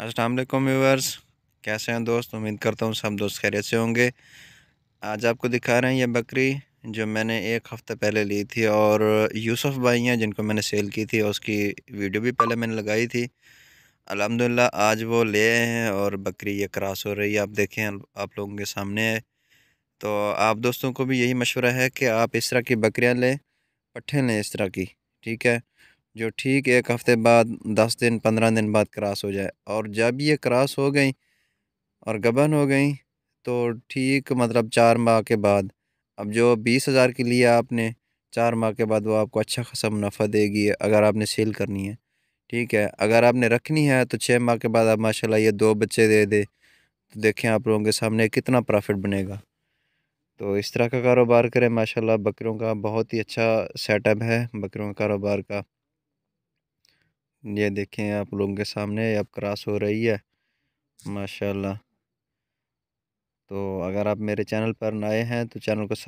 अस्सलाम व्यूवर्स कैसे हैं दोस्त उम्मीद करता हूँ सब दोस्त खैरियत से होंगे आज आपको दिखा रहे हैं ये बकरी जो मैंने एक हफ़्ता पहले ली थी और यूसुफ भाई हैं जिनको मैंने सेल की थी उसकी वीडियो भी पहले मैंने लगाई थी अलहमदिल्ला आज वो ले आए हैं और बकरी ये क्रॉस हो रही है आप देखें आप लोगों के सामने है तो आप दोस्तों को भी यही मशवरा है कि आप इस तरह की बकरियाँ लें पट्ठे लें इस तरह की ठीक है जो ठीक एक हफ़्ते बाद दस दिन पंद्रह दिन बाद क्रॉस हो जाए और जब ये क्रॉस हो गई और गबन हो गई तो ठीक मतलब चार माह के बाद अब जो बीस हज़ार की लिया आपने चार माह के बाद वो आपको अच्छा खासा मुनाफा देगी अगर आपने सेल करनी है ठीक है अगर आपने रखनी है तो छः माह के बाद आप माशाला ये दो बच्चे दे दे तो देखें आप लोगों के सामने कितना प्रॉफिट बनेगा तो इस तरह का कारोबार करें माशाल्लाह बकरियों का बहुत ही अच्छा सेटअप है बकरियों का कारोबार का ये देखें आप लोगों के सामने अब क्रॉस हो रही है माशाल्लाह तो अगर आप मेरे चैनल पर नए हैं तो चैनल को